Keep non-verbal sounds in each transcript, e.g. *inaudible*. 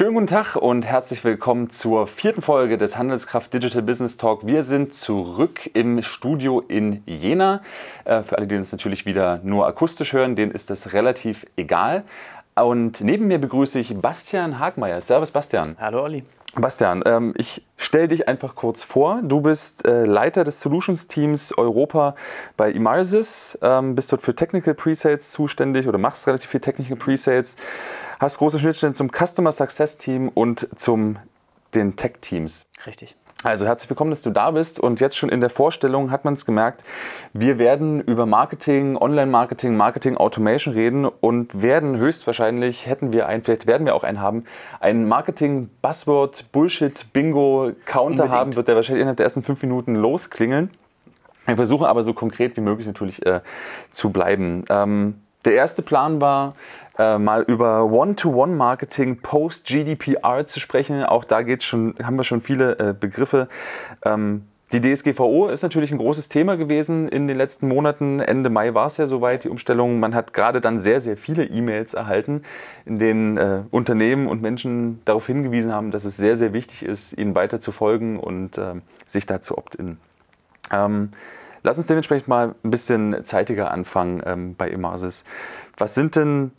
Schönen guten Tag und herzlich willkommen zur vierten Folge des Handelskraft Digital Business Talk. Wir sind zurück im Studio in Jena. Äh, für alle, die uns natürlich wieder nur akustisch hören, denen ist das relativ egal. Und neben mir begrüße ich Bastian Hagmeier. Servus, Bastian. Hallo, Olli. Bastian, ähm, ich stelle dich einfach kurz vor. Du bist äh, Leiter des Solutions Teams Europa bei Imarsys, ähm, bist dort für Technical Presales zuständig oder machst relativ viel Technical Presales, hast große Schnittstellen zum Customer Success Team und zum den Tech Teams. Richtig. Also herzlich willkommen, dass du da bist. Und jetzt schon in der Vorstellung hat man es gemerkt, wir werden über Marketing, Online-Marketing, Marketing Automation reden und werden höchstwahrscheinlich, hätten wir einen, vielleicht werden wir auch einen haben, einen Marketing-Buzzword, Bullshit, Bingo, Counter Unbedingt. haben, wird der wahrscheinlich innerhalb der ersten fünf Minuten losklingeln. Wir versuchen aber so konkret wie möglich natürlich äh, zu bleiben. Ähm, der erste Plan war, äh, mal über One-to-One-Marketing post-GDPR zu sprechen. Auch da geht's schon, haben wir schon viele äh, Begriffe. Ähm, die DSGVO ist natürlich ein großes Thema gewesen in den letzten Monaten. Ende Mai war es ja soweit, die Umstellung. Man hat gerade dann sehr, sehr viele E-Mails erhalten, in denen äh, Unternehmen und Menschen darauf hingewiesen haben, dass es sehr, sehr wichtig ist, ihnen weiter zu folgen und äh, sich dazu opt-in. Ähm, lass uns dementsprechend mal ein bisschen zeitiger anfangen ähm, bei Emasis. Was sind denn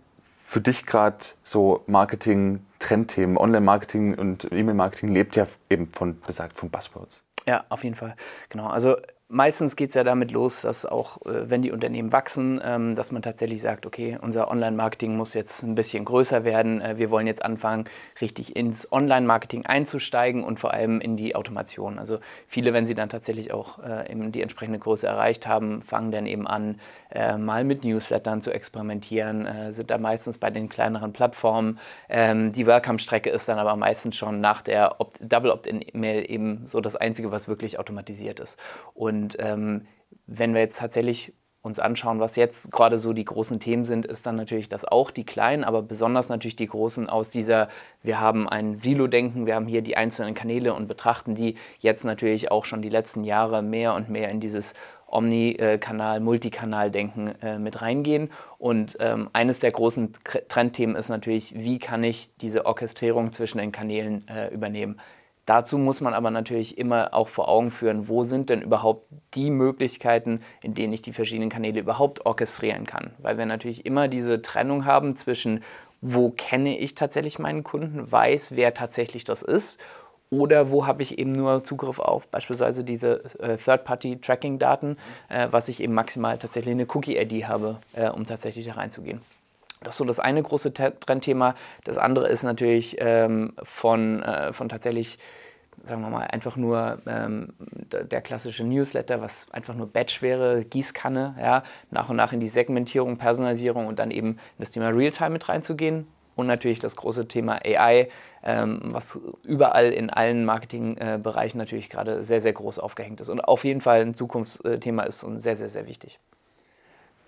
für dich gerade so Marketing, Trendthemen, Online-Marketing und E-Mail-Marketing lebt ja eben von, besagt, von Buzzwords. Ja, auf jeden Fall. Genau. Also meistens geht es ja damit los, dass auch, äh, wenn die Unternehmen wachsen, ähm, dass man tatsächlich sagt, okay, unser Online-Marketing muss jetzt ein bisschen größer werden. Äh, wir wollen jetzt anfangen, richtig ins Online-Marketing einzusteigen und vor allem in die Automation. Also viele, wenn sie dann tatsächlich auch äh, die entsprechende Größe erreicht haben, fangen dann eben an, mal mit Newslettern zu experimentieren, sind dann meistens bei den kleineren Plattformen. Ähm, die Welcome-Strecke ist dann aber meistens schon nach der Double Opt-in-Mail eben so das Einzige, was wirklich automatisiert ist. Und und ähm, wenn wir jetzt tatsächlich uns anschauen, was jetzt gerade so die großen Themen sind, ist dann natürlich das auch, die kleinen, aber besonders natürlich die großen aus dieser, wir haben ein Silo-Denken, wir haben hier die einzelnen Kanäle und betrachten die jetzt natürlich auch schon die letzten Jahre mehr und mehr in dieses Omni-Kanal, Multikanal-Denken äh, mit reingehen. Und ähm, eines der großen Trendthemen ist natürlich, wie kann ich diese Orchestrierung zwischen den Kanälen äh, übernehmen. Dazu muss man aber natürlich immer auch vor Augen führen, wo sind denn überhaupt die Möglichkeiten, in denen ich die verschiedenen Kanäle überhaupt orchestrieren kann. Weil wir natürlich immer diese Trennung haben zwischen, wo kenne ich tatsächlich meinen Kunden, weiß, wer tatsächlich das ist oder wo habe ich eben nur Zugriff auf beispielsweise diese äh, Third-Party-Tracking-Daten, äh, was ich eben maximal tatsächlich eine Cookie-ID habe, äh, um tatsächlich da reinzugehen. Das ist so das eine große Trendthema. Das andere ist natürlich ähm, von, äh, von tatsächlich, sagen wir mal, einfach nur ähm, der klassische Newsletter, was einfach nur Batch wäre, Gießkanne, ja, nach und nach in die Segmentierung, Personalisierung und dann eben in das Thema Realtime mit reinzugehen. Und natürlich das große Thema AI, ähm, was überall in allen Marketingbereichen äh, natürlich gerade sehr, sehr groß aufgehängt ist. Und auf jeden Fall ein Zukunftsthema ist und sehr, sehr, sehr wichtig.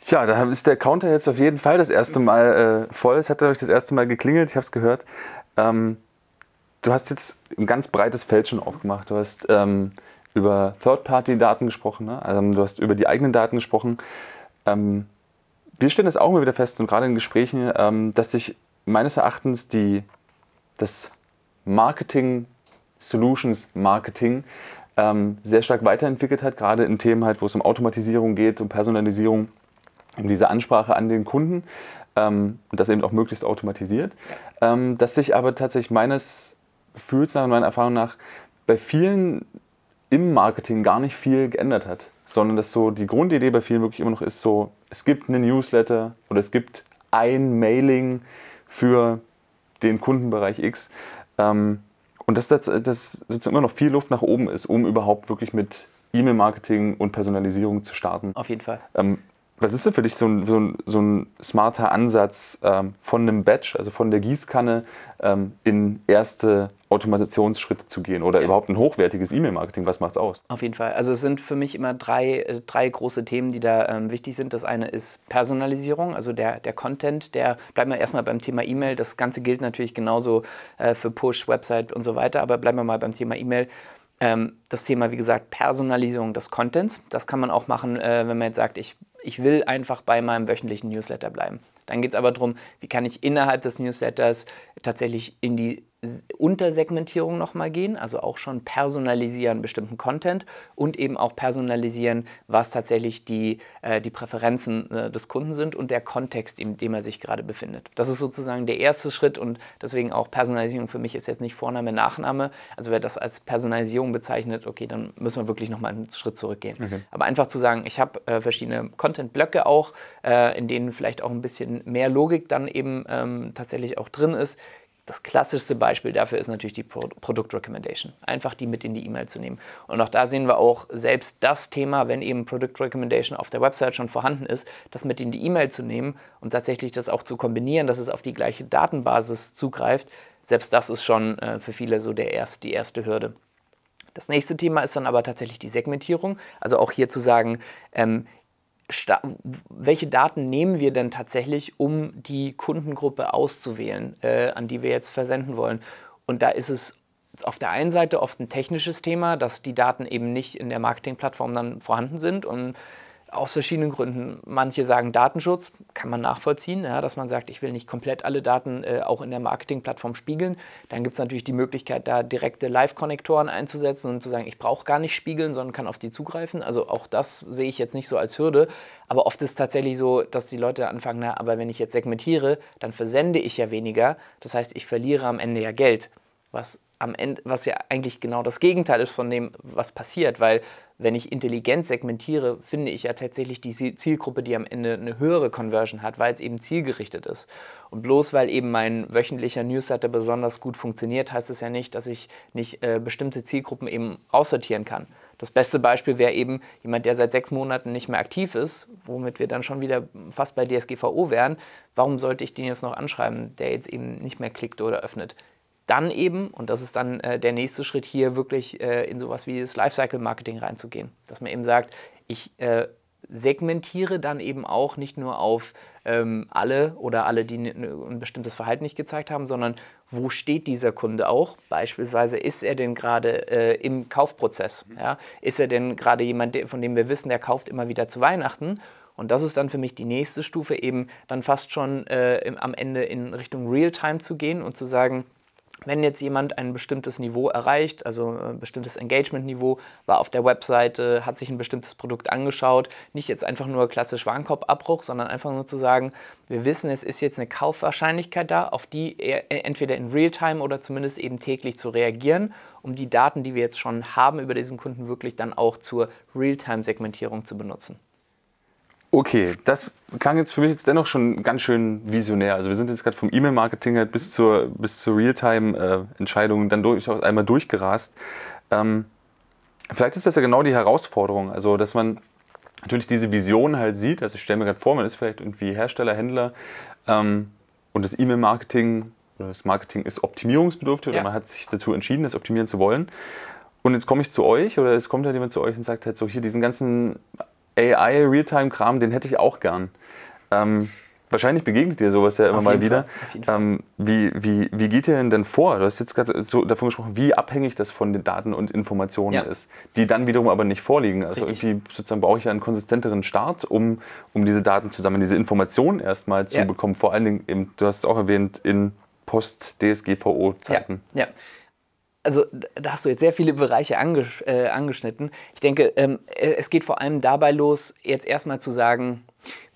Tja, da ist der Counter jetzt auf jeden Fall das erste Mal äh, voll. Es hat, euch das erste Mal geklingelt. Ich habe es gehört. Ähm, du hast jetzt ein ganz breites Feld schon aufgemacht. Du hast ähm, über Third-Party-Daten gesprochen. Ne? Also, du hast über die eigenen Daten gesprochen. Ähm, wir stellen das auch immer wieder fest und gerade in Gesprächen, ähm, dass sich meines Erachtens die, das Marketing, Solutions Marketing ähm, sehr stark weiterentwickelt hat, gerade in Themen halt, wo es um Automatisierung geht, um Personalisierung eben diese Ansprache an den Kunden ähm, und das eben auch möglichst automatisiert. Ähm, dass sich aber tatsächlich meines Gefühls nach und meiner Erfahrung nach bei vielen im Marketing gar nicht viel geändert hat, sondern dass so die Grundidee bei vielen wirklich immer noch ist so, es gibt eine Newsletter oder es gibt ein Mailing für den Kundenbereich X. Ähm, und dass das, das sozusagen immer noch viel Luft nach oben ist, um überhaupt wirklich mit E-Mail-Marketing und Personalisierung zu starten. Auf jeden Fall. Ähm, was ist denn für dich so ein, so ein, so ein smarter Ansatz ähm, von einem Batch, also von der Gießkanne, ähm, in erste Automatisationsschritte zu gehen oder ja. überhaupt ein hochwertiges E-Mail-Marketing? Was macht's aus? Auf jeden Fall. Also es sind für mich immer drei, äh, drei große Themen, die da ähm, wichtig sind. Das eine ist Personalisierung, also der, der Content, der bleiben wir erstmal beim Thema E-Mail. Das Ganze gilt natürlich genauso äh, für Push, Website und so weiter, aber bleiben wir mal beim Thema E-Mail ähm, das Thema, wie gesagt, Personalisierung des Contents. Das kann man auch machen, äh, wenn man jetzt sagt, ich ich will einfach bei meinem wöchentlichen Newsletter bleiben. Dann geht es aber darum, wie kann ich innerhalb des Newsletters tatsächlich in die Untersegmentierung nochmal gehen, also auch schon personalisieren bestimmten Content und eben auch personalisieren, was tatsächlich die, äh, die Präferenzen äh, des Kunden sind und der Kontext, in dem er sich gerade befindet. Das ist sozusagen der erste Schritt und deswegen auch Personalisierung für mich ist jetzt nicht Vorname, Nachname. Also wer das als Personalisierung bezeichnet, okay, dann müssen wir wirklich nochmal einen Schritt zurückgehen. Okay. Aber einfach zu sagen, ich habe äh, verschiedene Content-Blöcke auch, äh, in denen vielleicht auch ein bisschen mehr Logik dann eben ähm, tatsächlich auch drin ist, das klassischste Beispiel dafür ist natürlich die Product Recommendation. Einfach die mit in die E-Mail zu nehmen. Und auch da sehen wir auch selbst das Thema, wenn eben Product Recommendation auf der Website schon vorhanden ist, das mit in die E-Mail zu nehmen und tatsächlich das auch zu kombinieren, dass es auf die gleiche Datenbasis zugreift. Selbst das ist schon äh, für viele so der erst, die erste Hürde. Das nächste Thema ist dann aber tatsächlich die Segmentierung. Also auch hier zu sagen, ähm, welche Daten nehmen wir denn tatsächlich, um die Kundengruppe auszuwählen, äh, an die wir jetzt versenden wollen. Und da ist es auf der einen Seite oft ein technisches Thema, dass die Daten eben nicht in der Marketingplattform dann vorhanden sind und aus verschiedenen Gründen. Manche sagen Datenschutz, kann man nachvollziehen, ja, dass man sagt, ich will nicht komplett alle Daten äh, auch in der Marketingplattform spiegeln. Dann gibt es natürlich die Möglichkeit, da direkte Live-Konnektoren einzusetzen und zu sagen, ich brauche gar nicht spiegeln, sondern kann auf die zugreifen. Also auch das sehe ich jetzt nicht so als Hürde. Aber oft ist es tatsächlich so, dass die Leute anfangen, na, aber wenn ich jetzt segmentiere, dann versende ich ja weniger. Das heißt, ich verliere am Ende ja Geld, was am Ende, was ja eigentlich genau das Gegenteil ist von dem, was passiert, weil wenn ich intelligent segmentiere, finde ich ja tatsächlich die Zielgruppe, die am Ende eine höhere Conversion hat, weil es eben zielgerichtet ist. Und bloß weil eben mein wöchentlicher Newsletter besonders gut funktioniert, heißt es ja nicht, dass ich nicht äh, bestimmte Zielgruppen eben aussortieren kann. Das beste Beispiel wäre eben jemand, der seit sechs Monaten nicht mehr aktiv ist, womit wir dann schon wieder fast bei DSGVO wären. Warum sollte ich den jetzt noch anschreiben, der jetzt eben nicht mehr klickt oder öffnet? dann eben, und das ist dann äh, der nächste Schritt hier, wirklich äh, in sowas wie das Lifecycle-Marketing reinzugehen. Dass man eben sagt, ich äh, segmentiere dann eben auch nicht nur auf ähm, alle oder alle, die ein bestimmtes Verhalten nicht gezeigt haben, sondern wo steht dieser Kunde auch? Beispielsweise ist er denn gerade äh, im Kaufprozess? Mhm. Ja? Ist er denn gerade jemand, von dem wir wissen, der kauft immer wieder zu Weihnachten? Und das ist dann für mich die nächste Stufe, eben dann fast schon äh, im, am Ende in Richtung Realtime zu gehen und zu sagen, wenn jetzt jemand ein bestimmtes Niveau erreicht, also ein äh, bestimmtes Engagement-Niveau, war auf der Webseite, hat sich ein bestimmtes Produkt angeschaut, nicht jetzt einfach nur klassisch Warenkorbabbruch, sondern einfach nur zu sagen, wir wissen, es ist jetzt eine Kaufwahrscheinlichkeit da, auf die äh, entweder in Realtime oder zumindest eben täglich zu reagieren, um die Daten, die wir jetzt schon haben über diesen Kunden, wirklich dann auch zur Realtime-Segmentierung zu benutzen. Okay, das klang jetzt für mich jetzt dennoch schon ganz schön visionär. Also wir sind jetzt gerade vom E-Mail-Marketing halt bis zur, bis zur real äh, entscheidung dann durchaus einmal durchgerast. Ähm, vielleicht ist das ja genau die Herausforderung, also dass man natürlich diese Vision halt sieht. Also ich stelle mir gerade vor, man ist vielleicht irgendwie Hersteller, Händler ähm, und das E-Mail-Marketing oder das Marketing ist optimierungsbedürftig ja. oder man hat sich dazu entschieden, das optimieren zu wollen. Und jetzt komme ich zu euch oder es kommt halt jemand zu euch und sagt halt so, hier diesen ganzen AI-Realtime-Kram, den hätte ich auch gern. Ähm, wahrscheinlich begegnet dir sowas ja immer mal wieder. Ähm, wie, wie, wie geht ihr denn denn vor? Du hast jetzt gerade so davon gesprochen, wie abhängig das von den Daten und Informationen ja. ist, die dann wiederum aber nicht vorliegen. Also Richtig. irgendwie sozusagen brauche ich einen konsistenteren Start, um, um diese Daten zusammen, diese Informationen erstmal zu ja. bekommen. Vor allen Dingen, eben, du hast es auch erwähnt, in Post-DSGVO-Zeiten. Ja. ja also da hast du jetzt sehr viele Bereiche anges äh, angeschnitten. Ich denke, ähm, äh, es geht vor allem dabei los, jetzt erstmal zu sagen,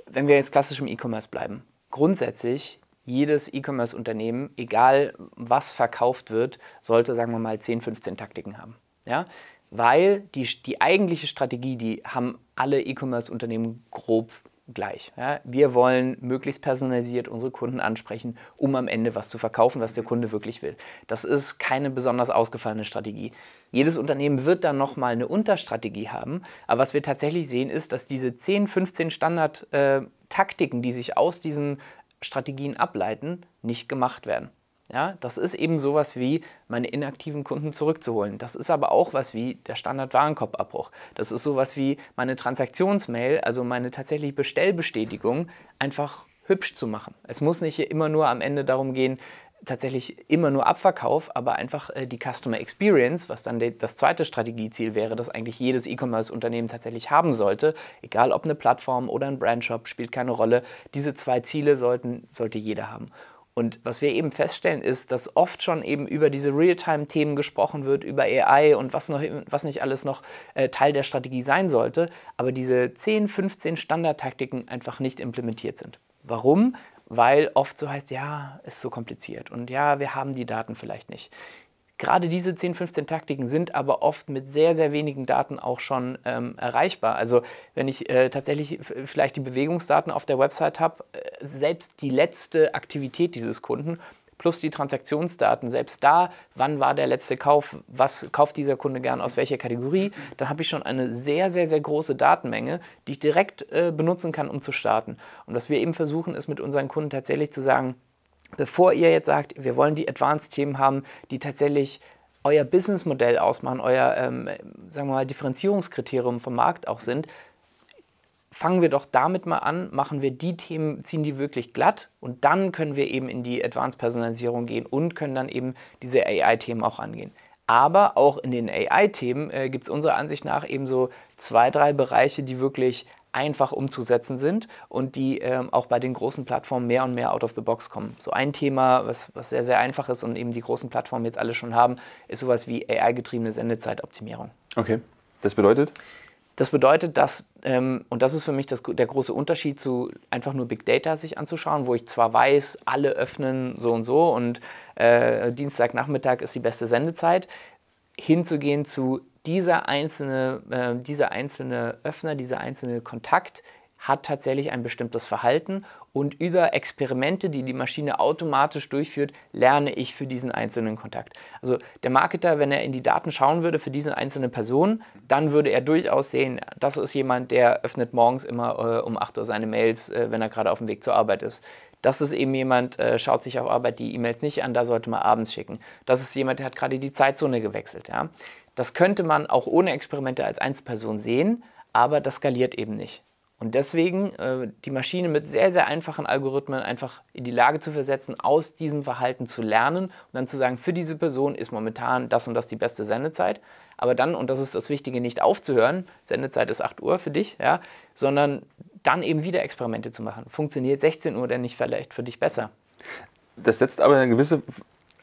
wenn wir jetzt klassisch im E-Commerce bleiben, grundsätzlich jedes E-Commerce-Unternehmen, egal was verkauft wird, sollte, sagen wir mal, 10, 15 Taktiken haben. Ja? Weil die, die eigentliche Strategie, die haben alle E-Commerce-Unternehmen grob gleich. Ja, wir wollen möglichst personalisiert unsere Kunden ansprechen, um am Ende was zu verkaufen, was der Kunde wirklich will. Das ist keine besonders ausgefallene Strategie. Jedes Unternehmen wird dann nochmal eine Unterstrategie haben, aber was wir tatsächlich sehen ist, dass diese 10, 15 Standard-Taktiken, äh, die sich aus diesen Strategien ableiten, nicht gemacht werden. Ja, das ist eben sowas wie, meine inaktiven Kunden zurückzuholen. Das ist aber auch was wie der Standard-Warenkorbabbruch. Das ist sowas wie meine Transaktionsmail, also meine tatsächlich Bestellbestätigung, einfach hübsch zu machen. Es muss nicht immer nur am Ende darum gehen, tatsächlich immer nur Abverkauf, aber einfach äh, die Customer Experience, was dann das zweite Strategieziel wäre, das eigentlich jedes E-Commerce-Unternehmen tatsächlich haben sollte, egal ob eine Plattform oder ein Brandshop, spielt keine Rolle. Diese zwei Ziele sollten, sollte jeder haben. Und was wir eben feststellen, ist, dass oft schon eben über diese Realtime-Themen gesprochen wird, über AI und was, noch, was nicht alles noch äh, Teil der Strategie sein sollte, aber diese 10, 15 Standardtaktiken einfach nicht implementiert sind. Warum? Weil oft so heißt, ja, ist so kompliziert und ja, wir haben die Daten vielleicht nicht. Gerade diese 10, 15 Taktiken sind aber oft mit sehr, sehr wenigen Daten auch schon ähm, erreichbar. Also wenn ich äh, tatsächlich vielleicht die Bewegungsdaten auf der Website habe, äh, selbst die letzte Aktivität dieses Kunden plus die Transaktionsdaten, selbst da, wann war der letzte Kauf, was kauft dieser Kunde gern aus welcher Kategorie, dann habe ich schon eine sehr, sehr, sehr große Datenmenge, die ich direkt äh, benutzen kann, um zu starten. Und was wir eben versuchen, ist mit unseren Kunden tatsächlich zu sagen, bevor ihr jetzt sagt, wir wollen die Advanced-Themen haben, die tatsächlich euer Businessmodell ausmachen, euer, ähm, sagen wir mal, Differenzierungskriterium vom Markt auch sind, fangen wir doch damit mal an, machen wir die Themen, ziehen die wirklich glatt und dann können wir eben in die Advanced-Personalisierung gehen und können dann eben diese AI-Themen auch angehen. Aber auch in den AI-Themen äh, gibt es unserer Ansicht nach eben so zwei, drei Bereiche, die wirklich einfach umzusetzen sind und die ähm, auch bei den großen Plattformen mehr und mehr out of the box kommen. So ein Thema, was, was sehr, sehr einfach ist und eben die großen Plattformen jetzt alle schon haben, ist sowas wie AI-getriebene Sendezeitoptimierung. Okay, das bedeutet? Das bedeutet, dass, ähm, und das ist für mich das, der große Unterschied zu einfach nur Big Data sich anzuschauen, wo ich zwar weiß, alle öffnen so und so und äh, Dienstagnachmittag ist die beste Sendezeit, hinzugehen zu dieser einzelne, äh, dieser einzelne Öffner, dieser einzelne Kontakt hat tatsächlich ein bestimmtes Verhalten und über Experimente, die die Maschine automatisch durchführt, lerne ich für diesen einzelnen Kontakt. Also der Marketer, wenn er in die Daten schauen würde für diese einzelne Person, dann würde er durchaus sehen, das ist jemand, der öffnet morgens immer äh, um 8 Uhr seine Mails, äh, wenn er gerade auf dem Weg zur Arbeit ist. Das ist eben jemand, äh, schaut sich auf Arbeit die E-Mails nicht an, da sollte man abends schicken. Das ist jemand, der hat gerade die Zeitzone gewechselt. Ja? Das könnte man auch ohne Experimente als Einzelperson sehen, aber das skaliert eben nicht. Und deswegen äh, die Maschine mit sehr, sehr einfachen Algorithmen einfach in die Lage zu versetzen, aus diesem Verhalten zu lernen und dann zu sagen, für diese Person ist momentan das und das die beste Sendezeit. Aber dann, und das ist das Wichtige, nicht aufzuhören, Sendezeit ist 8 Uhr für dich, ja, sondern dann eben wieder Experimente zu machen. Funktioniert 16 Uhr denn nicht vielleicht für dich besser? Das setzt aber eine gewisse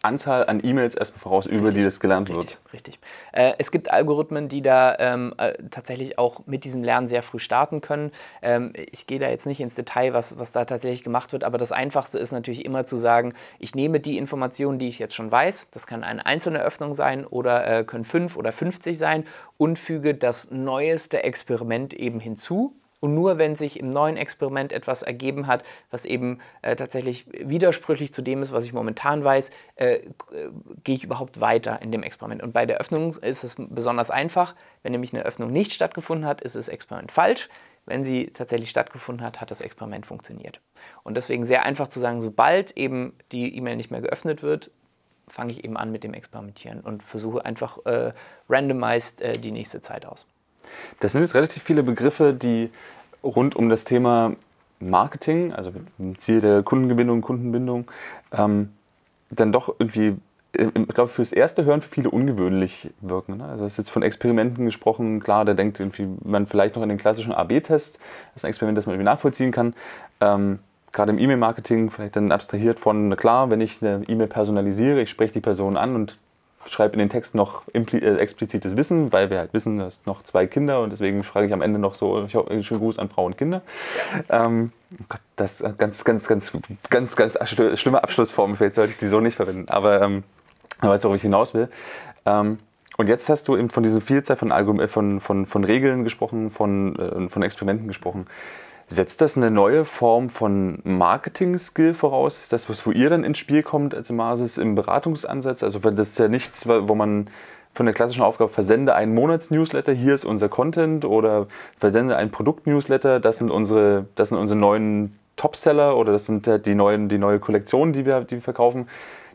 Anzahl an E-Mails erstmal voraus, richtig, über die das gelernt richtig, wird. Richtig. Äh, es gibt Algorithmen, die da ähm, äh, tatsächlich auch mit diesem Lernen sehr früh starten können. Ähm, ich gehe da jetzt nicht ins Detail, was, was da tatsächlich gemacht wird, aber das Einfachste ist natürlich immer zu sagen, ich nehme die Informationen, die ich jetzt schon weiß, das kann eine einzelne Öffnung sein oder äh, können fünf oder 50 sein und füge das neueste Experiment eben hinzu und nur wenn sich im neuen Experiment etwas ergeben hat, was eben äh, tatsächlich widersprüchlich zu dem ist, was ich momentan weiß, äh, gehe ich überhaupt weiter in dem Experiment. Und bei der Öffnung ist es besonders einfach. Wenn nämlich eine Öffnung nicht stattgefunden hat, ist das Experiment falsch. Wenn sie tatsächlich stattgefunden hat, hat das Experiment funktioniert. Und deswegen sehr einfach zu sagen, sobald eben die E-Mail nicht mehr geöffnet wird, fange ich eben an mit dem Experimentieren und versuche einfach äh, randomized äh, die nächste Zeit aus. Das sind jetzt relativ viele Begriffe, die rund um das Thema Marketing, also mit dem Ziel der Kundengebindung, Kundenbindung, ähm, dann doch irgendwie, äh, ich glaube, fürs erste Hören für viele ungewöhnlich wirken. Ne? Also du hast jetzt von Experimenten gesprochen, klar, da denkt irgendwie man vielleicht noch an den klassischen AB-Test, das ist ein Experiment, das man irgendwie nachvollziehen kann. Ähm, gerade im E-Mail-Marketing vielleicht dann abstrahiert von, na klar, wenn ich eine E-Mail personalisiere, ich spreche die Person an und schreibe in den Text noch äh, explizites Wissen, weil wir halt wissen, dass noch zwei Kinder und deswegen frage ich am Ende noch so, ich einen äh, schönen Gruß an Frau und Kinder. Ähm, oh Gott, das ist ganz, ganz, ganz, ganz, ganz schlimme Abschlussform, vielleicht sollte ich die so nicht verwenden, aber ähm, du weißt, worauf ich hinaus will. Ähm, und jetzt hast du eben von dieser Vielzahl von, Algorith äh, von, von, von Regeln gesprochen, von, äh, von Experimenten gesprochen. Setzt das eine neue Form von Marketing-Skill voraus? Ist das was, wo ihr dann ins Spiel kommt als Masis im Beratungsansatz? Also das ist ja nichts, wo man von der klassischen Aufgabe versende einen Monats-Newsletter, hier ist unser Content oder versende einen Produktnewsletter, das sind unsere, das sind unsere neuen Topseller oder das sind halt die neuen, die neue Kollektion, die wir, die wir verkaufen.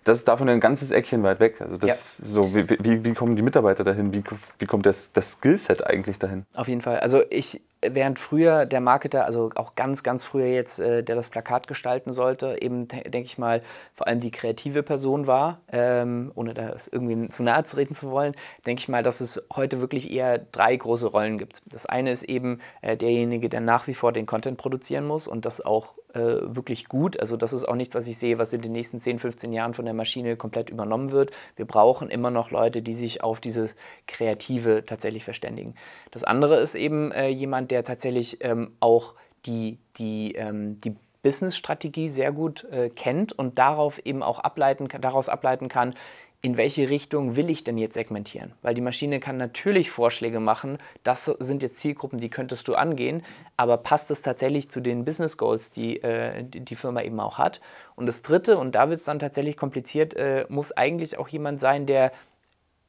Das ist davon ein ganzes Eckchen weit weg. Also das ja. so, wie, wie, wie, kommen die Mitarbeiter dahin? Wie, wie kommt das, das Skillset eigentlich dahin? Auf jeden Fall. Also ich, während früher der Marketer, also auch ganz, ganz früher jetzt, äh, der das Plakat gestalten sollte, eben, denke ich mal, vor allem die kreative Person war, ähm, ohne da irgendwie zu nahe zu reden zu wollen, denke ich mal, dass es heute wirklich eher drei große Rollen gibt. Das eine ist eben äh, derjenige, der nach wie vor den Content produzieren muss und das auch äh, wirklich gut. Also das ist auch nichts, was ich sehe, was in den nächsten 10, 15 Jahren von der Maschine komplett übernommen wird. Wir brauchen immer noch Leute, die sich auf dieses Kreative tatsächlich verständigen. Das andere ist eben äh, jemand, der tatsächlich ähm, auch die, die, ähm, die Business-Strategie sehr gut äh, kennt und darauf eben auch ableiten, daraus ableiten kann, in welche Richtung will ich denn jetzt segmentieren? Weil die Maschine kann natürlich Vorschläge machen, das sind jetzt Zielgruppen, die könntest du angehen, aber passt es tatsächlich zu den Business Goals, die äh, die Firma eben auch hat? Und das Dritte, und da wird es dann tatsächlich kompliziert, äh, muss eigentlich auch jemand sein, der,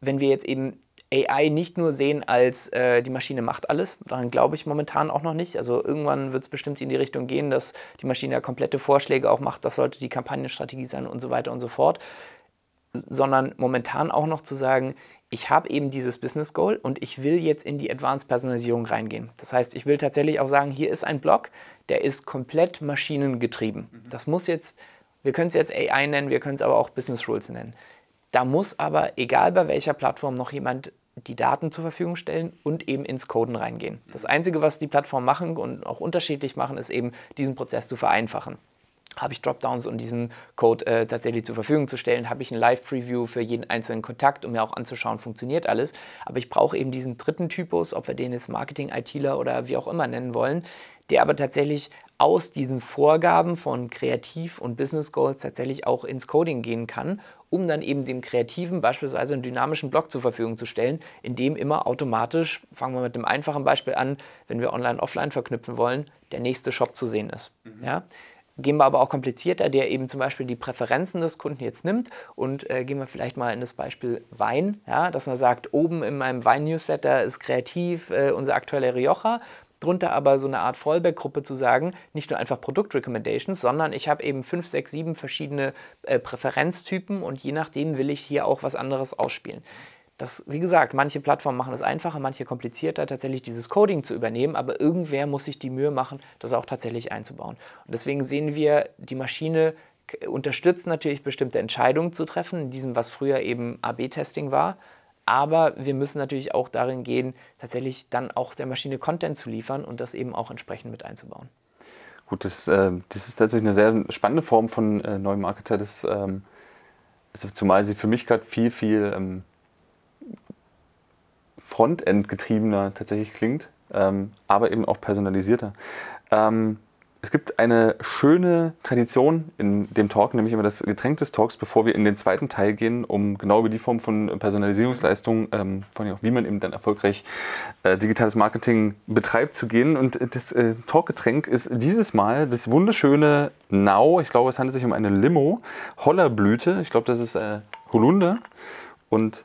wenn wir jetzt eben AI nicht nur sehen als äh, die Maschine macht alles, daran glaube ich momentan auch noch nicht. Also irgendwann wird es bestimmt in die Richtung gehen, dass die Maschine ja komplette Vorschläge auch macht, das sollte die Kampagnenstrategie sein und so weiter und so fort. Sondern momentan auch noch zu sagen, ich habe eben dieses Business Goal und ich will jetzt in die Advanced Personalisierung reingehen. Das heißt, ich will tatsächlich auch sagen, hier ist ein Block, der ist komplett maschinengetrieben. Mhm. Das muss jetzt, wir können es jetzt AI nennen, wir können es aber auch Business Rules nennen. Da muss aber, egal bei welcher Plattform, noch jemand die Daten zur Verfügung stellen und eben ins Coden reingehen. Das Einzige, was die Plattformen machen und auch unterschiedlich machen, ist eben, diesen Prozess zu vereinfachen habe ich Dropdowns, um diesen Code äh, tatsächlich zur Verfügung zu stellen, habe ich ein Live-Preview für jeden einzelnen Kontakt, um mir auch anzuschauen, funktioniert alles. Aber ich brauche eben diesen dritten Typus, ob wir den jetzt Marketing, ITler oder wie auch immer nennen wollen, der aber tatsächlich aus diesen Vorgaben von Kreativ- und Business Goals tatsächlich auch ins Coding gehen kann, um dann eben dem Kreativen beispielsweise einen dynamischen Blog zur Verfügung zu stellen, in dem immer automatisch, fangen wir mit dem einfachen Beispiel an, wenn wir Online-Offline verknüpfen wollen, der nächste Shop zu sehen ist. Mhm. Ja? Gehen wir aber auch komplizierter, der eben zum Beispiel die Präferenzen des Kunden jetzt nimmt und äh, gehen wir vielleicht mal in das Beispiel Wein, ja? dass man sagt, oben in meinem Wein-Newsletter ist kreativ äh, unser aktueller Rioja drunter aber so eine Art Fallback-Gruppe zu sagen, nicht nur einfach Produkt-Recommendations, sondern ich habe eben fünf, sechs, sieben verschiedene äh, Präferenztypen und je nachdem will ich hier auch was anderes ausspielen. Das, wie gesagt, manche Plattformen machen es einfacher, manche komplizierter, tatsächlich dieses Coding zu übernehmen, aber irgendwer muss sich die Mühe machen, das auch tatsächlich einzubauen. Und deswegen sehen wir, die Maschine unterstützt natürlich bestimmte Entscheidungen zu treffen, in diesem, was früher eben AB-Testing war, aber wir müssen natürlich auch darin gehen, tatsächlich dann auch der Maschine Content zu liefern und das eben auch entsprechend mit einzubauen. Gut, das, äh, das ist tatsächlich eine sehr spannende Form von äh, neuem Marketer. Das, ähm, also zumal sie für mich gerade viel, viel ähm, Frontend-getriebener tatsächlich klingt, ähm, aber eben auch personalisierter. Ähm, es gibt eine schöne Tradition in dem Talk, nämlich immer das Getränk des Talks, bevor wir in den zweiten Teil gehen, um genau über die Form von äh, Personalisierungsleistungen, ähm, vor allem auch wie man eben dann erfolgreich äh, digitales Marketing betreibt, zu gehen. Und äh, das äh, Talkgetränk ist dieses Mal das wunderschöne Now. Ich glaube, es handelt sich um eine Limo, Hollerblüte. Ich glaube, das ist äh, Holunder. Und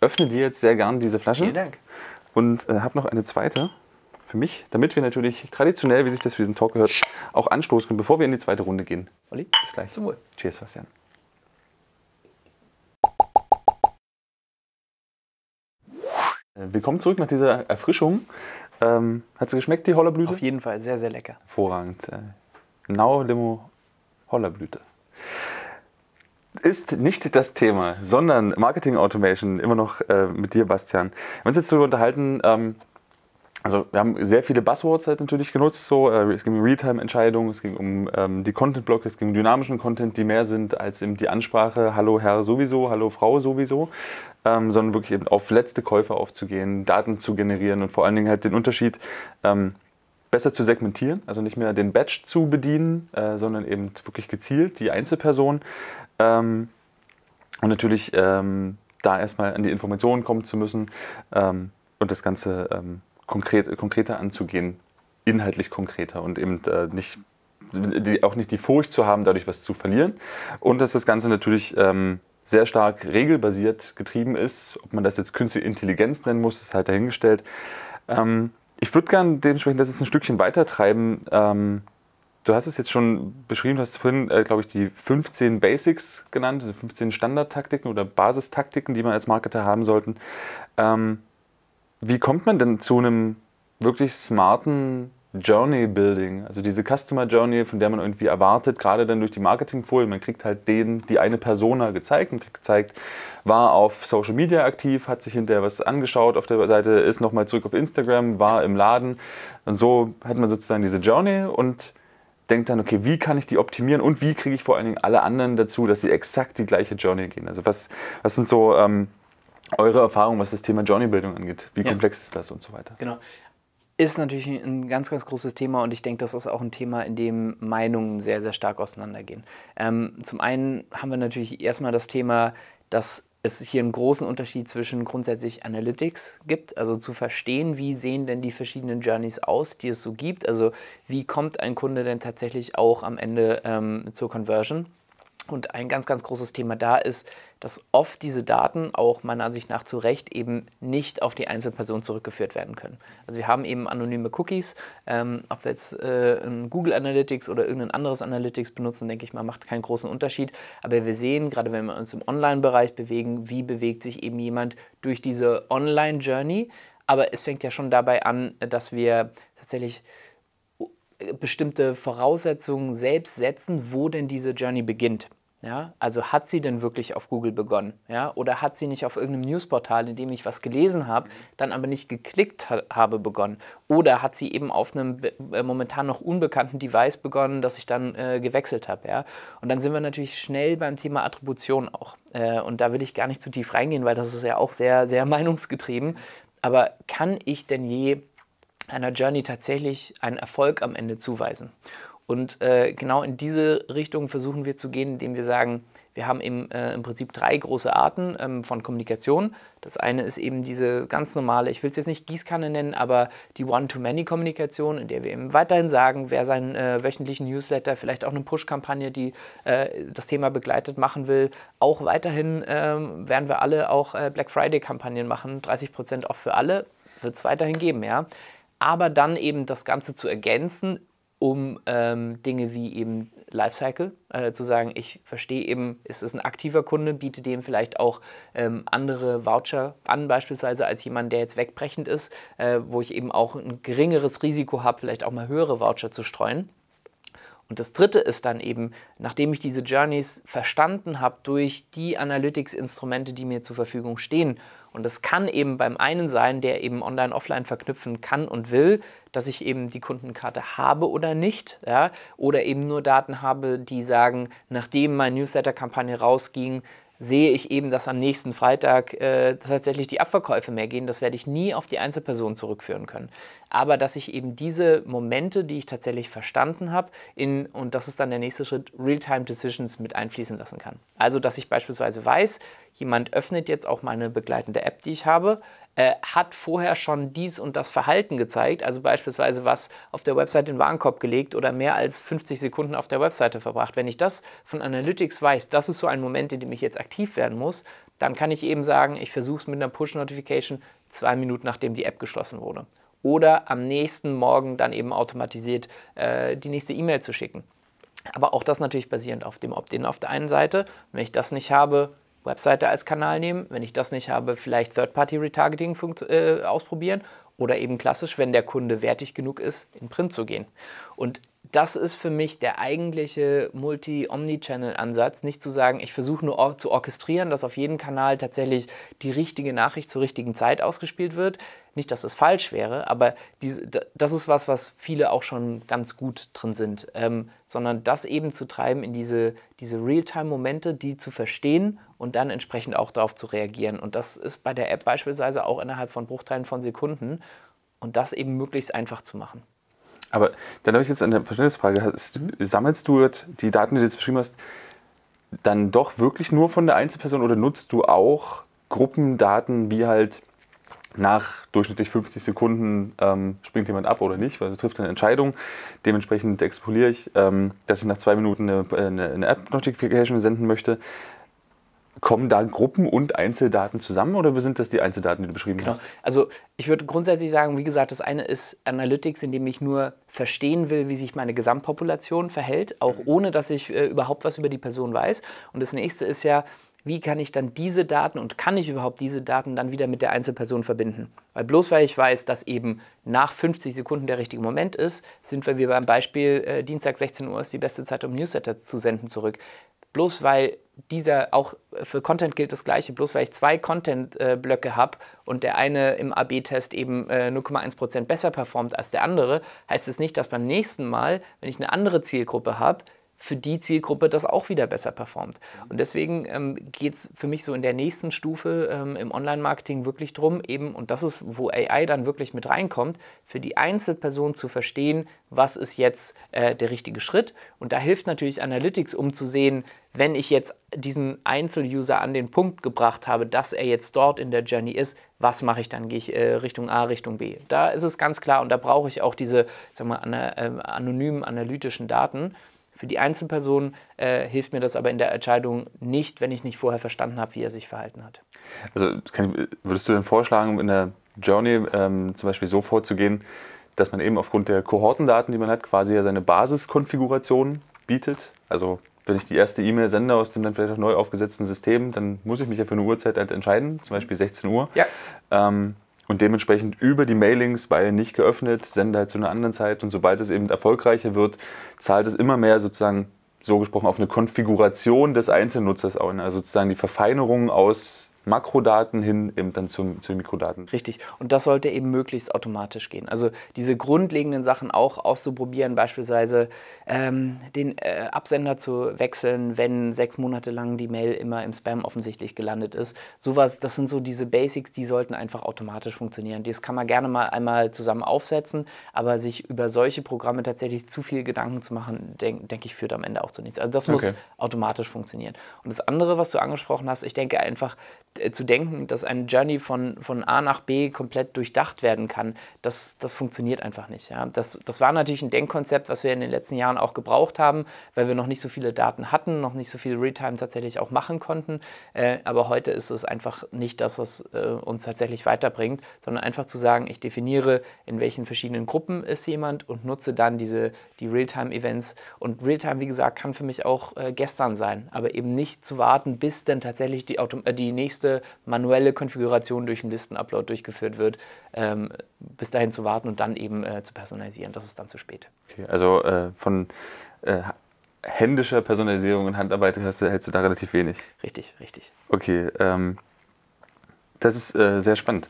öffne dir jetzt sehr gern diese Flasche. Vielen Dank. Und äh, habe noch eine zweite für mich, damit wir natürlich traditionell, wie sich das für diesen Talk gehört, auch anstoßen können, bevor wir in die zweite Runde gehen. Olli, bis gleich. Zum Wohl. Cheers, Sebastian. Äh, willkommen zurück nach dieser Erfrischung. Ähm, hat sie geschmeckt, die Hollerblüte? Auf jeden Fall, sehr, sehr lecker. Hervorragend. Äh, Nau Limo Hollerblüte. Ist nicht das Thema, sondern Marketing Automation, immer noch äh, mit dir, Bastian. Wir uns jetzt darüber unterhalten, ähm, also wir haben sehr viele Buzzwords halt natürlich genutzt. So, äh, es ging um Realtime-Entscheidungen, es ging um ähm, die Content-Blocke, es ging um dynamischen Content, die mehr sind als eben die Ansprache, hallo Herr sowieso, hallo Frau sowieso, ähm, sondern wirklich eben auf letzte Käufe aufzugehen, Daten zu generieren und vor allen Dingen halt den Unterschied ähm, besser zu segmentieren, also nicht mehr den Batch zu bedienen, äh, sondern eben wirklich gezielt die Einzelperson. Ähm, und natürlich ähm, da erstmal an die Informationen kommen zu müssen ähm, und das Ganze konkret, konkreter anzugehen, inhaltlich konkreter und eben äh, nicht, die, auch nicht die Furcht zu haben, dadurch was zu verlieren. Und dass das Ganze natürlich ähm, sehr stark regelbasiert getrieben ist. Ob man das jetzt künstliche Intelligenz nennen muss, ist halt dahingestellt. Ähm, ich würde gerne dementsprechend das jetzt ein Stückchen weiter treiben. Ähm, du hast es jetzt schon beschrieben, du hast vorhin, äh, glaube ich, die 15 Basics genannt, die 15 Standardtaktiken oder Basistaktiken, die man als Marketer haben sollten. Ähm, wie kommt man denn zu einem wirklich smarten Journey Building? Also diese Customer Journey, von der man irgendwie erwartet, gerade dann durch die Marketingfolie, man kriegt halt den, die eine Persona gezeigt und kriegt gezeigt, war auf Social Media aktiv, hat sich hinterher was angeschaut auf der Seite, ist nochmal zurück auf Instagram, war im Laden. Und so hat man sozusagen diese Journey und denkt dann, okay, wie kann ich die optimieren und wie kriege ich vor allen Dingen alle anderen dazu, dass sie exakt die gleiche Journey gehen? Also was, was sind so ähm, eure Erfahrung, was das Thema Journeybildung angeht. Wie ja. komplex ist das und so weiter? Genau. Ist natürlich ein ganz, ganz großes Thema und ich denke, das ist auch ein Thema, in dem Meinungen sehr, sehr stark auseinandergehen. Ähm, zum einen haben wir natürlich erstmal das Thema, dass es hier einen großen Unterschied zwischen grundsätzlich Analytics gibt, also zu verstehen, wie sehen denn die verschiedenen Journeys aus, die es so gibt, also wie kommt ein Kunde denn tatsächlich auch am Ende ähm, zur Conversion und ein ganz, ganz großes Thema da ist, dass oft diese Daten auch meiner Ansicht nach zu Recht eben nicht auf die Einzelperson zurückgeführt werden können. Also wir haben eben anonyme Cookies. Ähm, ob wir jetzt äh, Google Analytics oder irgendein anderes Analytics benutzen, denke ich mal, macht keinen großen Unterschied. Aber wir sehen, gerade wenn wir uns im Online-Bereich bewegen, wie bewegt sich eben jemand durch diese Online-Journey. Aber es fängt ja schon dabei an, dass wir tatsächlich äh, bestimmte Voraussetzungen selbst setzen, wo denn diese Journey beginnt. Ja, also hat sie denn wirklich auf Google begonnen? Ja, oder hat sie nicht auf irgendeinem Newsportal, in dem ich was gelesen habe, dann aber nicht geklickt ha habe, begonnen? Oder hat sie eben auf einem äh, momentan noch unbekannten Device begonnen, das ich dann äh, gewechselt habe? Ja? Und dann sind wir natürlich schnell beim Thema Attribution auch. Äh, und da will ich gar nicht zu tief reingehen, weil das ist ja auch sehr, sehr *laughs* meinungsgetrieben. Aber kann ich denn je einer Journey tatsächlich einen Erfolg am Ende zuweisen? Und äh, genau in diese Richtung versuchen wir zu gehen, indem wir sagen, wir haben eben, äh, im Prinzip drei große Arten ähm, von Kommunikation. Das eine ist eben diese ganz normale, ich will es jetzt nicht Gießkanne nennen, aber die One-to-Many-Kommunikation, in der wir eben weiterhin sagen, wer seinen äh, wöchentlichen Newsletter, vielleicht auch eine Push-Kampagne, die äh, das Thema begleitet, machen will. Auch weiterhin ähm, werden wir alle auch äh, Black Friday-Kampagnen machen, 30% auch für alle, wird es weiterhin geben, ja. Aber dann eben das Ganze zu ergänzen um ähm, Dinge wie eben Lifecycle, äh, zu sagen, ich verstehe eben, ist es ein aktiver Kunde, biete dem vielleicht auch ähm, andere Voucher an, beispielsweise als jemand, der jetzt wegbrechend ist, äh, wo ich eben auch ein geringeres Risiko habe, vielleicht auch mal höhere Voucher zu streuen. Und das Dritte ist dann eben, nachdem ich diese Journeys verstanden habe durch die Analytics-Instrumente, die mir zur Verfügung stehen. Und das kann eben beim einen sein, der eben online-offline verknüpfen kann und will dass ich eben die Kundenkarte habe oder nicht. Ja? Oder eben nur Daten habe, die sagen, nachdem meine Newsletter-Kampagne rausging, sehe ich eben, dass am nächsten Freitag äh, tatsächlich die Abverkäufe mehr gehen. Das werde ich nie auf die Einzelperson zurückführen können. Aber dass ich eben diese Momente, die ich tatsächlich verstanden habe, in, und das ist dann der nächste Schritt, Real-Time-Decisions mit einfließen lassen kann. Also, dass ich beispielsweise weiß, jemand öffnet jetzt auch meine begleitende App, die ich habe äh, hat vorher schon dies und das Verhalten gezeigt, also beispielsweise was auf der Website in Warenkorb gelegt oder mehr als 50 Sekunden auf der Webseite verbracht. Wenn ich das von Analytics weiß, das ist so ein Moment, in dem ich jetzt aktiv werden muss, dann kann ich eben sagen, ich versuche es mit einer Push-Notification zwei Minuten nachdem die App geschlossen wurde. Oder am nächsten Morgen dann eben automatisiert äh, die nächste E-Mail zu schicken. Aber auch das natürlich basierend auf dem Opt-in auf der einen Seite. wenn ich das nicht habe, Webseite als Kanal nehmen. Wenn ich das nicht habe, vielleicht Third-Party-Retargeting äh, ausprobieren oder eben klassisch, wenn der Kunde wertig genug ist, in Print zu gehen. Und das ist für mich der eigentliche Multi-Omni-Channel-Ansatz. Nicht zu sagen, ich versuche nur zu orchestrieren, dass auf jedem Kanal tatsächlich die richtige Nachricht zur richtigen Zeit ausgespielt wird. Nicht, dass es falsch wäre, aber diese, das ist was, was viele auch schon ganz gut drin sind. Ähm, sondern das eben zu treiben in diese, diese Real-Time-Momente, die zu verstehen und dann entsprechend auch darauf zu reagieren. Und das ist bei der App beispielsweise auch innerhalb von Bruchteilen von Sekunden. Und das eben möglichst einfach zu machen. Aber dann habe ich jetzt eine Verständnisfrage. sammelst du jetzt die Daten, die du jetzt beschrieben hast, dann doch wirklich nur von der Einzelperson oder nutzt du auch Gruppendaten wie halt nach durchschnittlich 50 Sekunden ähm, springt jemand ab oder nicht, weil also trifft eine Entscheidung. Dementsprechend expoliere ich, ähm, dass ich nach zwei Minuten eine, eine, eine App-Notification senden möchte kommen da Gruppen und Einzeldaten zusammen oder sind das die Einzeldaten, die du beschrieben genau. hast? Also ich würde grundsätzlich sagen, wie gesagt, das eine ist Analytics, indem ich nur verstehen will, wie sich meine Gesamtpopulation verhält, auch mhm. ohne dass ich äh, überhaupt was über die Person weiß. Und das nächste ist ja, wie kann ich dann diese Daten und kann ich überhaupt diese Daten dann wieder mit der Einzelperson verbinden? Weil bloß weil ich weiß, dass eben nach 50 Sekunden der richtige Moment ist, sind wir wie beim Beispiel äh, Dienstag 16 Uhr ist die beste Zeit, um Newsletter zu senden zurück bloß weil dieser, auch für Content gilt das Gleiche, bloß weil ich zwei Content-Blöcke habe und der eine im AB-Test eben 0,1% äh, besser performt als der andere, heißt es das nicht, dass beim nächsten Mal, wenn ich eine andere Zielgruppe habe, für die Zielgruppe das auch wieder besser performt. Und deswegen ähm, geht es für mich so in der nächsten Stufe ähm, im Online-Marketing wirklich darum, eben, und das ist, wo AI dann wirklich mit reinkommt, für die Einzelperson zu verstehen, was ist jetzt äh, der richtige Schritt. Und da hilft natürlich Analytics, um zu sehen, wenn ich jetzt diesen Einzeluser an den Punkt gebracht habe, dass er jetzt dort in der Journey ist, was mache ich dann? Gehe ich äh, Richtung A, Richtung B? Da ist es ganz klar und da brauche ich auch diese sagen wir, an, äh, anonymen analytischen Daten. Für die Einzelperson äh, hilft mir das aber in der Entscheidung nicht, wenn ich nicht vorher verstanden habe, wie er sich verhalten hat. Also ich, würdest du denn vorschlagen, in der Journey ähm, zum Beispiel so vorzugehen, dass man eben aufgrund der Kohortendaten, die man hat, quasi ja seine Basiskonfiguration bietet? Also wenn ich die erste E-Mail sende aus dem dann vielleicht auch neu aufgesetzten System, dann muss ich mich ja für eine Uhrzeit halt entscheiden, zum Beispiel 16 Uhr. Ja. Ähm, und dementsprechend über die Mailings, weil nicht geöffnet, sende halt zu einer anderen Zeit. Und sobald es eben erfolgreicher wird, zahlt es immer mehr sozusagen, so gesprochen, auf eine Konfiguration des Einzelnutzers auch. Also sozusagen die Verfeinerung aus Makrodaten hin eben dann zu, zu Mikrodaten. Richtig. Und das sollte eben möglichst automatisch gehen. Also diese grundlegenden Sachen auch auszuprobieren, beispielsweise ähm, den äh, Absender zu wechseln, wenn sechs Monate lang die Mail immer im Spam offensichtlich gelandet ist. Sowas, das sind so diese Basics, die sollten einfach automatisch funktionieren. Das kann man gerne mal einmal zusammen aufsetzen, aber sich über solche Programme tatsächlich zu viel Gedanken zu machen, denke denk ich, führt am Ende auch zu nichts. Also das muss okay. automatisch funktionieren. Und das andere, was du angesprochen hast, ich denke einfach, äh, zu denken, dass ein Journey von, von A nach B komplett durchdacht werden kann, das, das funktioniert einfach nicht. Ja. Das, das war natürlich ein Denkkonzept, was wir in den letzten Jahren auch gebraucht haben, weil wir noch nicht so viele Daten hatten, noch nicht so viel Realtime tatsächlich auch machen konnten. Äh, aber heute ist es einfach nicht das, was äh, uns tatsächlich weiterbringt, sondern einfach zu sagen, ich definiere, in welchen verschiedenen Gruppen ist jemand und nutze dann diese, die Realtime-Events. Und Realtime, wie gesagt, kann für mich auch äh, gestern sein, aber eben nicht zu warten, bis dann tatsächlich die, Auto äh, die nächste letzte manuelle Konfiguration durch einen Listenupload durchgeführt wird, ähm, bis dahin zu warten und dann eben äh, zu personalisieren. Das ist dann zu spät. Okay, also äh, von äh, händischer Personalisierung und Handarbeit hältst du, hältst du da relativ wenig. Richtig, richtig. Okay, ähm, das ist äh, sehr spannend.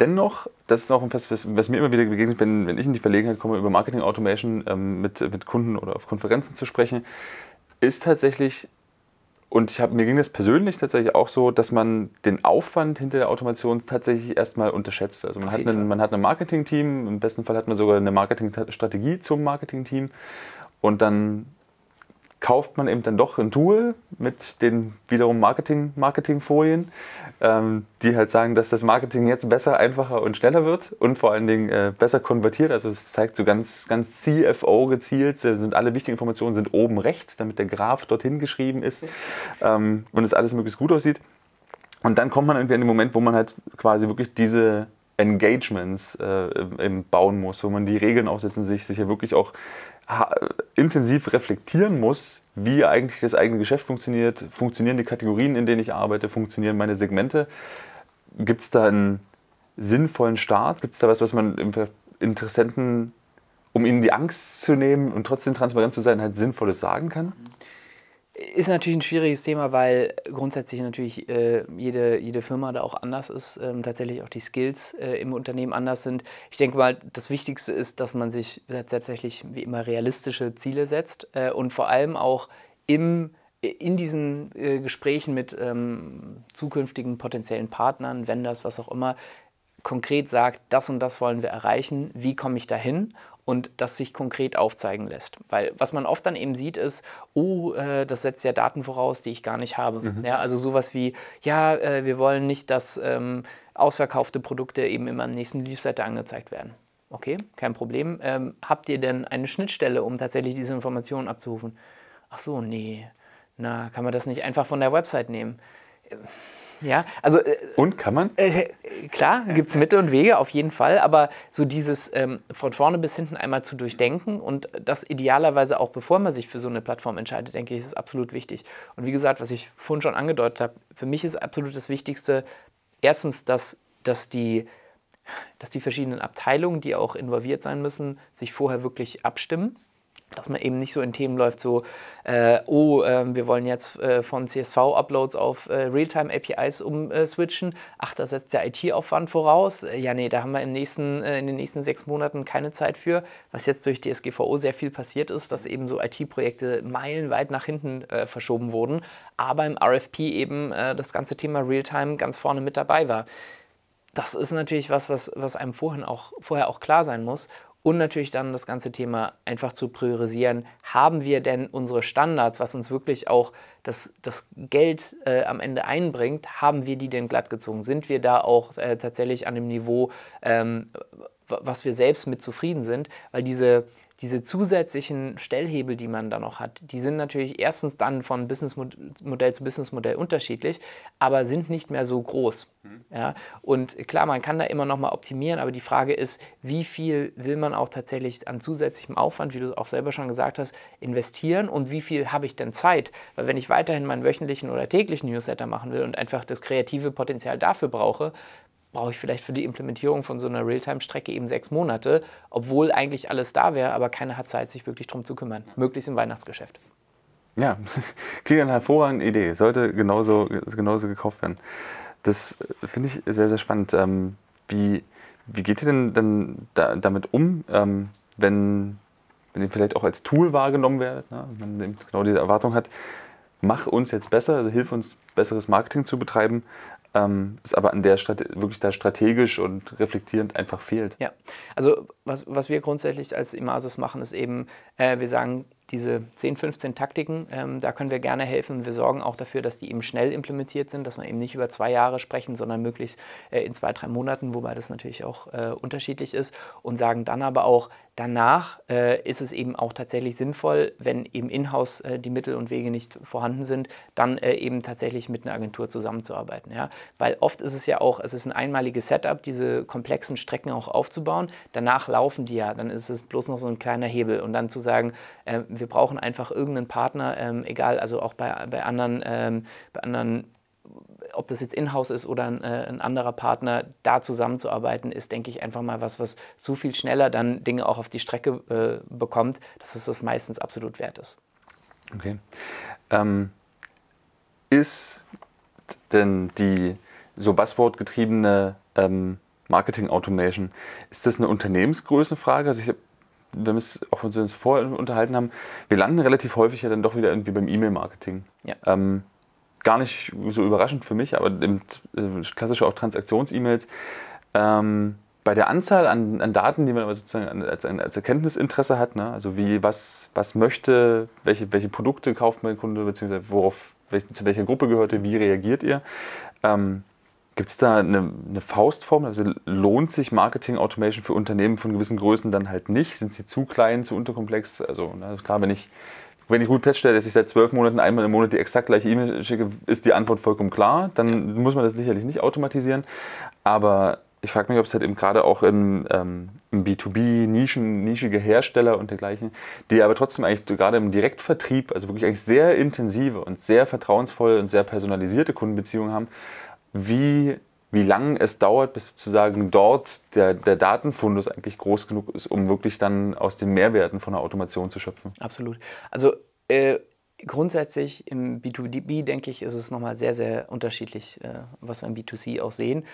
Dennoch, das ist auch etwas, was, was mir immer wieder begegnet, wenn, wenn ich in die Verlegenheit komme, über Marketing Automation ähm, mit, mit Kunden oder auf Konferenzen zu sprechen, ist tatsächlich und ich hab, mir ging das persönlich tatsächlich auch so, dass man den Aufwand hinter der Automation tatsächlich erstmal unterschätzt. Also man hat, einen, man hat ein Marketing-Team, im besten Fall hat man sogar eine Marketingstrategie zum Marketing-Team und dann kauft man eben dann doch ein Tool mit den wiederum Marketing, Marketingfolien, ähm, die halt sagen, dass das Marketing jetzt besser, einfacher und schneller wird und vor allen Dingen äh, besser konvertiert. Also es zeigt so ganz, ganz CFO gezielt, sind alle wichtigen Informationen sind oben rechts, damit der Graph dorthin geschrieben ist ähm, und es alles möglichst gut aussieht. Und dann kommt man irgendwie an den Moment, wo man halt quasi wirklich diese Engagements äh, bauen muss, wo man die Regeln aufsetzen, sich, sich ja wirklich auch intensiv reflektieren muss, wie eigentlich das eigene Geschäft funktioniert, funktionieren die Kategorien, in denen ich arbeite, funktionieren meine Segmente, gibt es da einen sinnvollen Start, gibt es da was, was man Interessenten, um ihnen die Angst zu nehmen und trotzdem transparent zu sein, halt Sinnvolles sagen kann? Ist natürlich ein schwieriges Thema, weil grundsätzlich natürlich äh, jede, jede Firma da auch anders ist, ähm, tatsächlich auch die Skills äh, im Unternehmen anders sind. Ich denke mal, das Wichtigste ist, dass man sich tatsächlich wie immer realistische Ziele setzt äh, und vor allem auch im in diesen äh, Gesprächen mit ähm, zukünftigen potenziellen Partnern, Vendors, was auch immer, konkret sagt, das und das wollen wir erreichen, wie komme ich dahin und das sich konkret aufzeigen lässt. Weil was man oft dann eben sieht, ist, oh, äh, das setzt ja Daten voraus, die ich gar nicht habe. Mhm. Ja, also sowas wie, ja, äh, wir wollen nicht, dass ähm, ausverkaufte Produkte eben immer am nächsten Newsletter angezeigt werden. Okay, kein Problem. Ähm, habt ihr denn eine Schnittstelle, um tatsächlich diese Informationen abzurufen? Ach so, nee. Na, kann man das nicht einfach von der Website nehmen? Ähm, ja, also. Äh, und kann man? Äh, klar, gibt es Mittel und Wege, auf jeden Fall. Aber so dieses ähm, von vorne bis hinten einmal zu durchdenken und das idealerweise auch bevor man sich für so eine Plattform entscheidet, denke ich, ist absolut wichtig. Und wie gesagt, was ich vorhin schon angedeutet habe, für mich ist absolut das Wichtigste, erstens, dass, dass die dass die verschiedenen Abteilungen, die auch involviert sein müssen, sich vorher wirklich abstimmen dass man eben nicht so in Themen läuft, so, äh, oh, äh, wir wollen jetzt äh, von CSV-Uploads auf äh, Realtime-APIs umswitchen. Ach, da setzt der IT-Aufwand voraus. Äh, ja, nee, da haben wir im nächsten, äh, in den nächsten sechs Monaten keine Zeit für. Was jetzt durch DSGVO sehr viel passiert ist, dass eben so IT-Projekte meilenweit nach hinten verschoben wurden, aber im RFP eben das ganze Thema Realtime ganz vorne mit dabei war. Das ist natürlich was, was, was einem vorhin auch, vorher auch klar sein muss. Und natürlich dann das ganze Thema einfach zu priorisieren. Haben wir denn unsere Standards, was uns wirklich auch das, das Geld äh, am Ende einbringt, haben wir die denn glatt gezogen? Sind wir da auch äh, tatsächlich an dem Niveau, ähm, was wir selbst mit zufrieden sind? Weil diese, diese zusätzlichen Stellhebel, die man da noch hat, die sind natürlich erstens dann von Businessmodell zu Businessmodell unterschiedlich, aber sind nicht mehr so groß. Mhm. Ja? Und klar, man kann da immer noch mal optimieren, aber die Frage ist, wie viel will man auch tatsächlich an zusätzlichem Aufwand, wie du auch selber schon gesagt hast, investieren und wie viel habe ich denn Zeit? Weil wenn ich weiterhin meinen wöchentlichen oder täglichen Newsletter machen will und einfach das kreative Potenzial dafür brauche, brauche ich vielleicht für die Implementierung von so einer Realtime-Strecke eben sechs Monate, obwohl eigentlich alles da wäre, aber keiner hat Zeit, sich wirklich darum zu kümmern, möglichst im Weihnachtsgeschäft. Ja, *laughs* klingt eine hervorragende Idee. Sollte genauso, genauso gekauft werden. Das äh, finde ich sehr, sehr spannend. Ähm, wie, wie geht ihr denn dann da, damit um, ähm, wenn, wenn ihr vielleicht auch als Tool wahrgenommen werdet, ne? wenn man genau diese Erwartung hat, mach uns jetzt besser, also hilf uns, besseres Marketing zu betreiben, ähm, es aber an der Strate wirklich da strategisch und reflektierend einfach fehlt. Ja, also was, was wir grundsätzlich als Imasis machen, ist eben, äh, wir sagen, diese 10, 15 Taktiken, ähm, da können wir gerne helfen. Wir sorgen auch dafür, dass die eben schnell implementiert sind, dass man eben nicht über zwei Jahre sprechen, sondern möglichst äh, in zwei, drei Monaten, wobei das natürlich auch äh, unterschiedlich ist. Und sagen dann aber auch, Danach äh, ist es eben auch tatsächlich sinnvoll, wenn eben in-house äh, die Mittel und Wege nicht vorhanden sind, dann äh, eben tatsächlich mit einer Agentur zusammenzuarbeiten. Ja? Weil oft ist es ja auch, es ist ein einmaliges Setup, diese komplexen Strecken auch aufzubauen. Danach laufen die ja, dann ist es bloß noch so ein kleiner Hebel. Und dann zu sagen, äh, wir brauchen einfach irgendeinen Partner, ähm, egal, also auch bei, bei anderen, ähm, bei anderen ob das jetzt in-house ist oder ein, äh, ein, anderer Partner, da zusammenzuarbeiten, ist, denke ich, einfach mal was, was so viel schneller dann Dinge auch auf die Strecke äh, bekommt, dass es das meistens absolut wert ist. Okay. Ähm, ist denn die so Buzzword getriebene ähm, Marketing Automation, ist das eine Unternehmensgrößenfrage? Also ich habe wenn wir es auch von uns vorher unterhalten haben, wir landen relativ häufig ja dann doch wieder irgendwie beim E-Mail-Marketing. Ja. Ähm, gar nicht so überraschend für mich, aber äh, klassisch auch Transaktions-E-Mails. Ähm, bei der Anzahl an, an, Daten, die man sozusagen als, als Erkenntnisinteresse hat, ne? also wie, was, was möchte, welche, welche Produkte kauft mein Kunde, beziehungsweise worauf, welch, zu welcher Gruppe gehört ihr, wie reagiert ihr, ähm, gibt es da eine, eine Faustformel? Also lohnt sich Marketing Automation für Unternehmen von gewissen Größen dann halt nicht? Sind sie zu klein, zu unterkomplex? Also na, ne, klar, wenn ich wenn ich gut feststelle, dass ich seit zwölf Monaten einmal im Monat die exakt gleiche E-Mail schicke, ist die Antwort vollkommen klar. Dann ja. muss man das sicherlich nicht automatisieren. Aber ich frage mich, ob es halt eben gerade auch in, ähm, in B2B, Nischen, nischige Hersteller und dergleichen, die aber trotzdem eigentlich gerade im Direktvertrieb, also wirklich eigentlich sehr intensive und sehr vertrauensvolle und sehr personalisierte Kundenbeziehungen haben, wie wie lange es dauert, bis sozusagen dort der, der Datenfundus eigentlich groß genug ist, um wirklich dann aus den Mehrwerten von der Automation zu schöpfen. Absolut. Also äh, grundsätzlich im B2B, denke ich, ist es nochmal sehr, sehr unterschiedlich, äh, was wir im B2C auch sehen.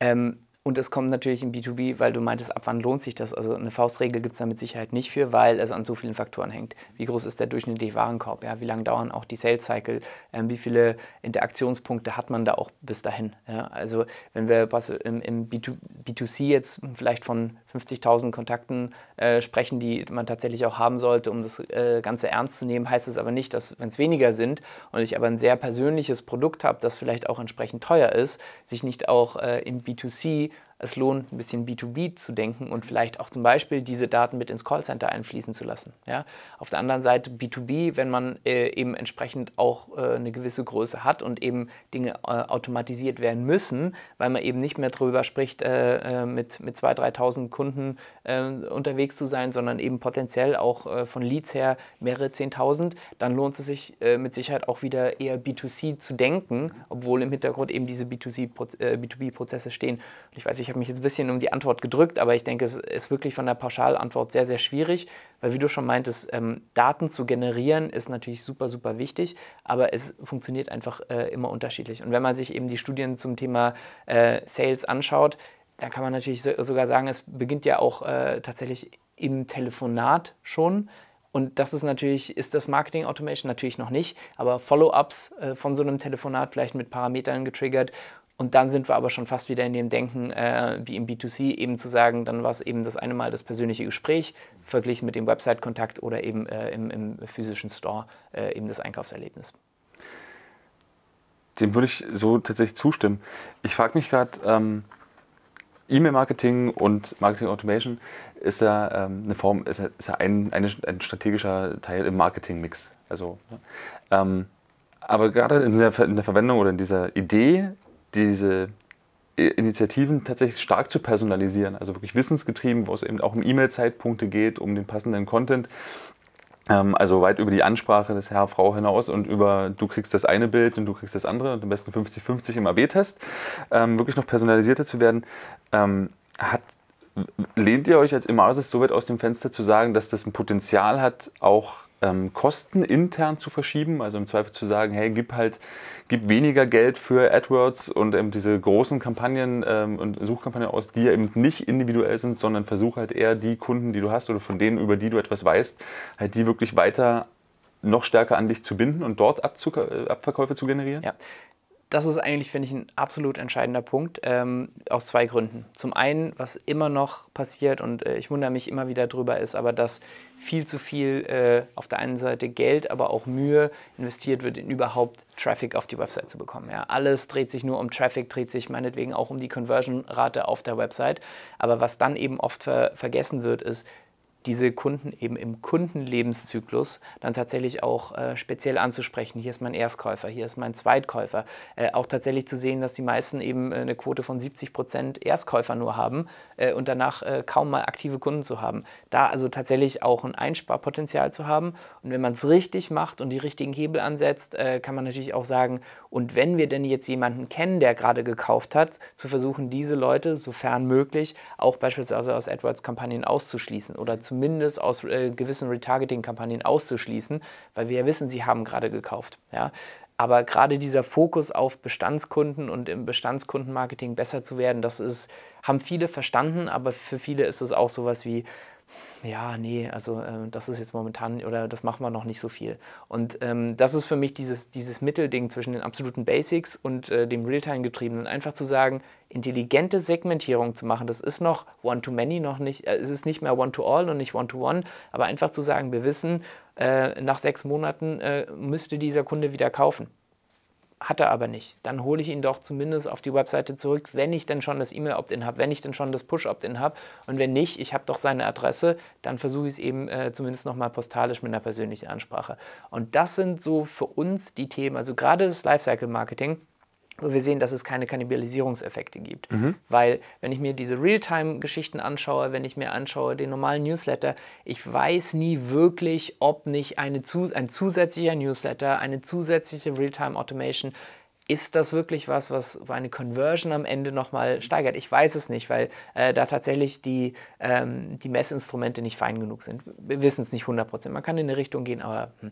Ähm, und es kommt natürlich im B2B, weil du meintest, ab wann lohnt sich das? Also eine Faustregel gibt es da mit Sicherheit nicht für, weil es an so vielen Faktoren hängt. Wie groß ist der durchschnittliche Warenkorb? Ja? Wie lange dauern auch die Sales Cycle? Ähm, wie viele Interaktionspunkte hat man da auch bis dahin? Ja? Also wenn wir was im, im B2, c jetzt vielleicht von 50.000 Kontakten äh, sprechen, die man tatsächlich auch haben sollte, um das äh, Ganze ernst zu nehmen, heißt es aber nicht, dass wenn es weniger sind und ich aber ein sehr persönliches Produkt habe, das vielleicht auch entsprechend teuer ist, sich nicht auch äh, im B2C es lohnt, ein bisschen B2B zu denken und vielleicht auch zum Beispiel diese Daten mit ins Callcenter einfließen zu lassen. Ja? Auf der anderen Seite B2B, wenn man äh, eben entsprechend auch äh, eine gewisse Größe hat und eben Dinge äh, automatisiert werden müssen, weil man eben nicht mehr darüber spricht, äh, äh, mit, mit 2.000, 3.000 Kunden äh, unterwegs zu sein, sondern eben potenziell auch von Leads her mehrere 10.000, dann lohnt es sich mit Sicherheit auch wieder eher B2C zu denken, obwohl im Hintergrund eben diese B2C, B2B-Prozesse stehen. Und ich weiß ich habe mich jetzt ein bisschen um die Antwort gedrückt, aber ich denke, es ist wirklich von der Pauschalantwort sehr, sehr schwierig, weil wie du schon meintest, ähm, Daten zu generieren ist natürlich super, super wichtig, aber es funktioniert einfach äh, immer unterschiedlich. Und wenn man sich eben die Studien zum Thema äh, Sales anschaut, dann kann man natürlich so, sogar sagen, es beginnt ja auch äh, tatsächlich im Telefonat schon. Und das ist natürlich, ist das Marketing Automation natürlich noch nicht, aber Follow-ups äh, von so einem Telefonat vielleicht mit Parametern getriggert und dann sind wir aber schon fast wieder in dem Denken, äh, wie im B2C, eben zu sagen, dann war es eben das eine Mal das persönliche Gespräch, verglichen mit dem Website-Kontakt oder eben äh, im, im, physischen Store äh, eben das Einkaufserlebnis. Dem würde ich so tatsächlich zustimmen. Ich frage mich gerade, ähm, E-Mail-Marketing und Marketing Automation ist ja ähm, eine Form, ist ja, ist ja ein, eine, ein, strategischer Teil im Marketing-Mix. Also, ne? ähm, aber gerade in der, in der Verwendung oder in dieser Idee diese äh, Initiativen tatsächlich stark zu personalisieren, also wirklich wissensgetrieben, wo es eben auch um E-Mail-Zeitpunkte geht, um den passenden Content. Ähm, also weit über die Ansprache des Herr, Frau hinaus und über du kriegst das eine Bild und du kriegst das andere und am besten 50-50 im AB-Test, ähm, wirklich noch personalisierter zu werden, ähm, hat lehnt ihr euch als Imasis so weit aus dem Fenster zu sagen, dass das ein Potenzial hat, auch ähm, Kosten intern zu verschieben? Also im Zweifel zu sagen, hey, gib halt gib weniger Geld für AdWords und eben diese großen Kampagnen ähm, und Suchkampagnen aus, die ja eben nicht individuell sind, sondern versuch halt eher die Kunden, die du hast oder von denen, über die du etwas weißt, halt die wirklich weiter noch stärker an dich zu binden und dort Abzug, äh, Abverkäufe zu generieren? Ja, das ist eigentlich, finde ich, ein absolut entscheidender Punkt, ähm, aus zwei Gründen. Zum einen, was immer noch passiert und äh, ich wundere mich immer wieder drüber, ist aber, dass viel zu viel äh, auf der einen Seite Geld, aber auch Mühe investiert wird, in überhaupt Traffic auf die Website zu bekommen. Ja? Alles dreht sich nur um Traffic, dreht sich meinetwegen auch um die Conversion-Rate auf der Website. Aber was dann eben oft ver vergessen wird, ist, diese Kunden eben im Kundenlebenszyklus dann tatsächlich auch äh, speziell anzusprechen. Hier ist mein Erstkäufer, hier ist mein Zweitkäufer. Äh, auch tatsächlich zu sehen, dass die meisten eben äh, eine Quote von 70 Prozent Erstkäufer nur haben äh, und danach äh, kaum mal aktive Kunden zu haben. Da also tatsächlich auch ein Einsparpotenzial zu haben. Und wenn man es richtig macht und die richtigen Hebel ansetzt, äh, kann man natürlich auch sagen, und wenn wir denn jetzt jemanden kennen, der gerade gekauft hat, zu versuchen, diese Leute, sofern möglich, auch beispielsweise aus AdWords-Kampagnen auszuschließen oder zumindest aus äh, gewissen Retargeting-Kampagnen auszuschließen, weil wir ja wissen, sie haben gerade gekauft. Ja? Aber gerade dieser Fokus auf Bestandskunden und im Bestandskundenmarketing besser zu werden, das ist, haben viele verstanden, aber für viele ist es auch sowas wie, ja, nee, also äh, das ist jetzt momentan oder das machen wir noch nicht so viel. Und ähm, das ist für mich dieses, dieses Mittelding zwischen den absoluten Basics und äh, dem Realtime getriebenen. Einfach zu sagen, intelligente Segmentierung zu machen, das ist noch One-to-Many, noch nicht, äh, es ist nicht mehr One-to-All und nicht One-to-One, -one, aber einfach zu sagen, wir wissen, äh, nach sechs Monaten äh, müsste dieser Kunde wieder kaufen hat er aber nicht. Dann hole ich ihn doch zumindest auf die Webseite zurück, wenn ich denn schon das E-Mail-Opt-in habe, wenn ich denn schon das Push-Opt-in habe. Und wenn nicht, ich habe doch seine Adresse, dann versuche ich es eben äh, zumindest nochmal postalisch mit einer persönlichen Ansprache. Und das sind so für uns die Themen, also gerade das Lifecycle-Marketing wo wir sehen, dass es keine Kannibalisierungseffekte gibt. Mhm. Weil, wenn ich mir diese Realtime-Geschichten anschaue, wenn ich mir anschaue den normalen Newsletter, ich weiß nie wirklich, ob nicht eine, ein zusätzlicher Newsletter, eine zusätzliche Realtime-Automation, ist das wirklich was, was eine Conversion am Ende nochmal steigert? Ich weiß es nicht, weil äh, da tatsächlich die, ähm, die Messinstrumente nicht fein genug sind. Wir wissen es nicht 100%. Man kann in eine Richtung gehen, aber... Hm.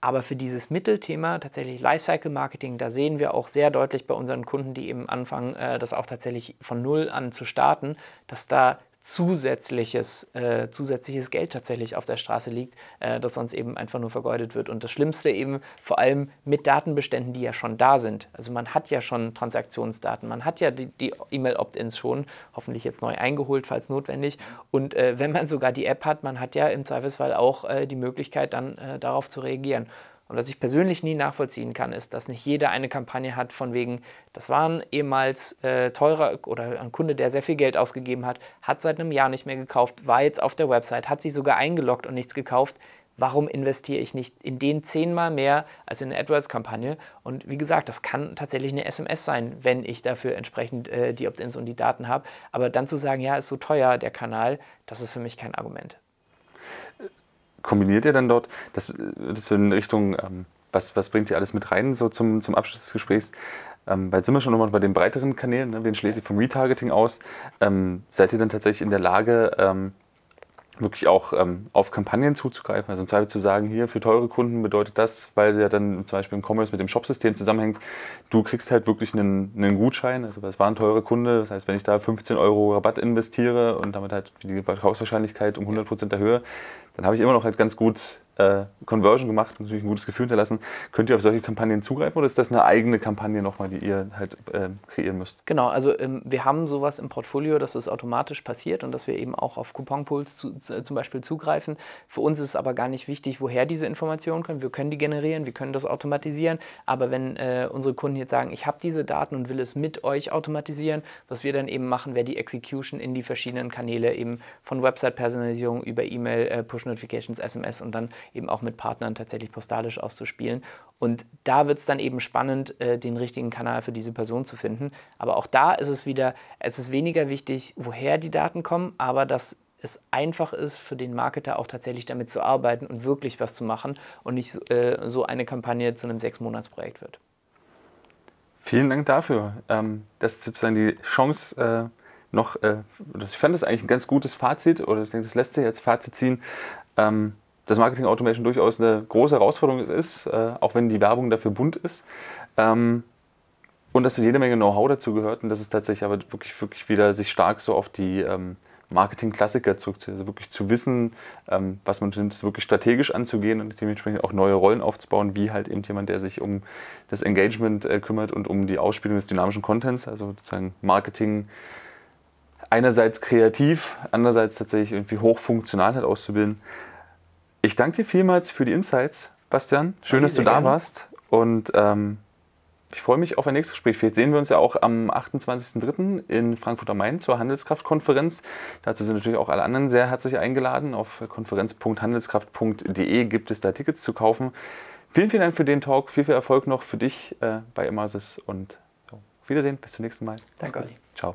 Aber für dieses Mittelthema, tatsächlich Lifecycle Marketing, da sehen wir auch sehr deutlich bei unseren Kunden, die eben anfangen, äh, das auch tatsächlich von Null an zu starten, dass da zusätzliches, äh, zusätzliches Geld tatsächlich auf der Straße liegt, äh, das sonst eben einfach nur vergeudet wird. Und das Schlimmste eben vor allem mit Datenbeständen, die ja schon da sind. Also man hat ja schon Transaktionsdaten, man hat ja die, E-Mail-Opt-ins schon, hoffentlich jetzt neu eingeholt, falls notwendig. Und äh, wenn man sogar die App hat, man hat ja im Zweifelsfall auch äh, die Möglichkeit, dann äh, darauf zu reagieren. Und was ich persönlich nie nachvollziehen kann, ist, dass nicht jeder eine Kampagne hat von wegen, das war ein ehemals äh, teurer oder ein Kunde, der sehr viel Geld ausgegeben hat, hat seit einem Jahr nicht mehr gekauft, war jetzt auf der Website, hat sich sogar eingeloggt und nichts gekauft. Warum investiere ich nicht in den zehnmal mehr als in eine AdWords-Kampagne? Und wie gesagt, das kann tatsächlich eine SMS sein, wenn ich dafür entsprechend äh, die Opt-ins und die Daten habe. Aber dann zu sagen, ja, ist so teuer der Kanal, das ist für mich kein Argument kombiniert ihr dann dort, das, das in Richtung, ähm, was, was bringt ihr alles mit rein, so zum, zum Abschluss des Gesprächs? Ähm, weil sind wir schon nochmal bei den breiteren Kanälen, ne? schließe ich vom Retargeting aus. Ähm, seid ihr dann tatsächlich in der Lage, ähm, wirklich auch ähm, auf Kampagnen zuzugreifen. Also im Zweifel zu sagen, hier für teure Kunden bedeutet das, weil der dann zum Beispiel im Commerce mit dem Shopsystem zusammenhängt, du kriegst halt wirklich einen, einen Gutschein. Also das war ein teurer Kunde. Das heißt, wenn ich da 15 Euro Rabatt investiere und damit halt die Verkaufswahrscheinlichkeit um 100 Prozent erhöhe, dann habe ich immer noch halt ganz gut äh, Conversion gemacht und natürlich ein gutes Gefühl hinterlassen. Könnt ihr auf solche Kampagnen zugreifen oder ist das eine eigene Kampagne nochmal, die ihr halt äh, kreieren müsst? Genau, also ähm, wir haben sowas im Portfolio, dass es automatisch passiert und dass wir eben auch auf Couponpools zu, äh, zum Beispiel zugreifen. Für uns ist es aber gar nicht wichtig, woher diese Informationen kommen. Wir können die generieren, wir können das automatisieren, aber wenn äh, unsere Kunden jetzt sagen, ich habe diese Daten und will es mit euch automatisieren, was wir dann eben machen, wäre die Execution in die verschiedenen Kanäle eben von Website-Personalisierung über E-Mail, äh, push Push-Notifications, SMS und dann eben auch mit Partnern tatsächlich postalisch auszuspielen. Und da wird es dann eben spannend, äh, den richtigen Kanal für diese Person zu finden. Aber auch da ist es wieder, es ist weniger wichtig, woher die Daten kommen, aber dass es einfach ist, für den Marketer auch tatsächlich damit zu arbeiten und wirklich was zu machen und nicht äh, so eine Kampagne zu einem Sechs-Monats-Projekt wird. Vielen Dank dafür, ähm, dass sozusagen die Chance äh noch, äh, ich fand das eigentlich ein ganz gutes Fazit oder ich denke, das lässt sich als Fazit ziehen, ähm, dass Marketing Automation durchaus eine große Herausforderung ist, äh, auch wenn die Werbung dafür bunt ist. Ähm, und dass jede Menge Know-how dazu gehört und dass es tatsächlich aber wirklich, wirklich wieder sich stark so auf die ähm, Marketing-Klassiker zurückzuziehen. Also wirklich zu wissen, was man nimmt, wirklich strategisch anzugehen und dementsprechend auch neue Rollen aufzubauen, wie halt eben jemand, der sich um das Engagement äh, kümmert und um die Ausspielung des dynamischen Contents, also sozusagen Marketing einerseits kreativ, andererseits tatsächlich irgendwie hochfunktional halt auszubilden. Ich danke dir vielmals für die Insights, Bastian. Schön, dass du da gerne. warst. Und ähm, ich freue mich auf ein nächstes Gespräch. Vielleicht sehen wir uns ja auch am 28.03. in Frankfurt am Main zur Handelskraftkonferenz. Dazu sind natürlich auch alle anderen sehr herzlich eingeladen. Auf konferenz.handelskraft.de gibt es da Tickets zu kaufen. Vielen, vielen Dank für den Talk. Viel, viel Erfolg noch für dich äh, bei Emasis und auf Wiedersehen. Bis zum nächsten Mal. Danke, Olli. Ciao.